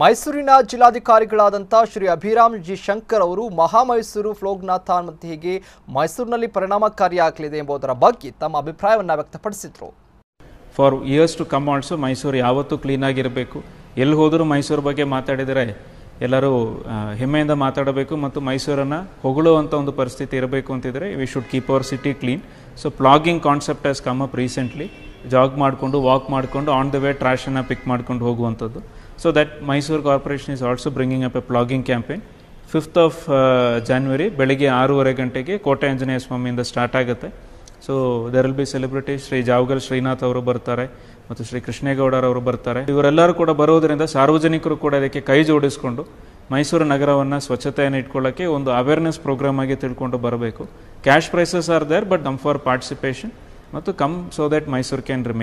ಮೈಸೂರಿನ ಜಿಲ್ಲಾಧಿಕಾರಿಗಳಾದಂಥ ಶ್ರೀ ಅಭಿರಾಮ್ ಜಿ ಶಂಕರ್ ಅವರು ಮಹಾಮೈಸೂರು ಮತ್ತು ಹೀಗೆ ಮೈಸೂರಿನಲ್ಲಿ ಪರಿಣಾಮಕಾರಿಯಾಗಲಿದೆ ಎಂಬುದರ ಬಗ್ಗೆ ತಮ್ಮ ಅಭಿಪ್ರಾಯವನ್ನು ವ್ಯಕ್ತಪಡಿಸಿದರು for years to come also Mysuru ಯಾವತ್ತೂ ಕ್ಲೀನಾಗಿರಬೇಕು ಎಲ್ಲಿ ಹೋದರೂ ಮೈಸೂರು ಬಗ್ಗೆ ಮಾತಾಡಿದರೆ ಎಲ್ಲರೂ ಹೆಮ್ಮೆಯಿಂದ ಮಾತಾಡಬೇಕು ಮತ್ತು ಮೈಸೂರನ್ನು ಹೊಗಳುವಂಥ ಒಂದು ಪರಿಸ್ಥಿತಿ ಇರಬೇಕು ಅಂತಿದ್ರೆ we should keep our city clean so plogging concept has come up recently jog ಮಾಡಿಕೊಂಡು ವಾಕ್ ಮಾಡಿಕೊಂಡು ಆನ್ ದ ವೇ ಟ್ರ್ಯಾಶನ್ನು ಪಿಕ್ ಮಾಡ್ಕೊಂಡು ಹೋಗುವಂಥದ್ದು so that Mysuru corporation is also bringing up a plogging campaign fifth of January ಬೆಳಗ್ಗೆ ಆರೂವರೆ ಗಂಟೆಗೆ ಕೋಟೆ ಆಂಜನೇಯ ಸ್ವಾಮಿಯಿಂದ start ಆಗುತ್ತೆ so there will be celebrity Shri Javagal Srinath ಅವರು ಬರ್ತಾರೆ ಮತ್ತು ಶ್ರೀ ಅವರು ಬರ್ತಾರೆ ಇವರೆಲ್ಲರೂ ಕೂಡ ಬರೋದರಿಂದ ಸಾರ್ವಜನಿಕರು ಕೂಡ ಇದಕ್ಕೆ ಕೈ ಜೋಡಿಸಿಕೊಂಡು ಮೈಸೂರು ನಗರವನ್ನು ಸ್ವಚ್ಛತೆಯನ್ನು ಇಟ್ಕೊಳ್ಳೋಕ್ಕೆ ಒಂದು ಅವೇರ್ನೆಸ್ ಪ್ರೋಗ್ರಾಮ್ ಆಗಿ ತಿಳ್ಕೊಂಡು ಬರಬೇಕು cash prizes are there but ನಮ್ for participation not to come so that Mysore can remain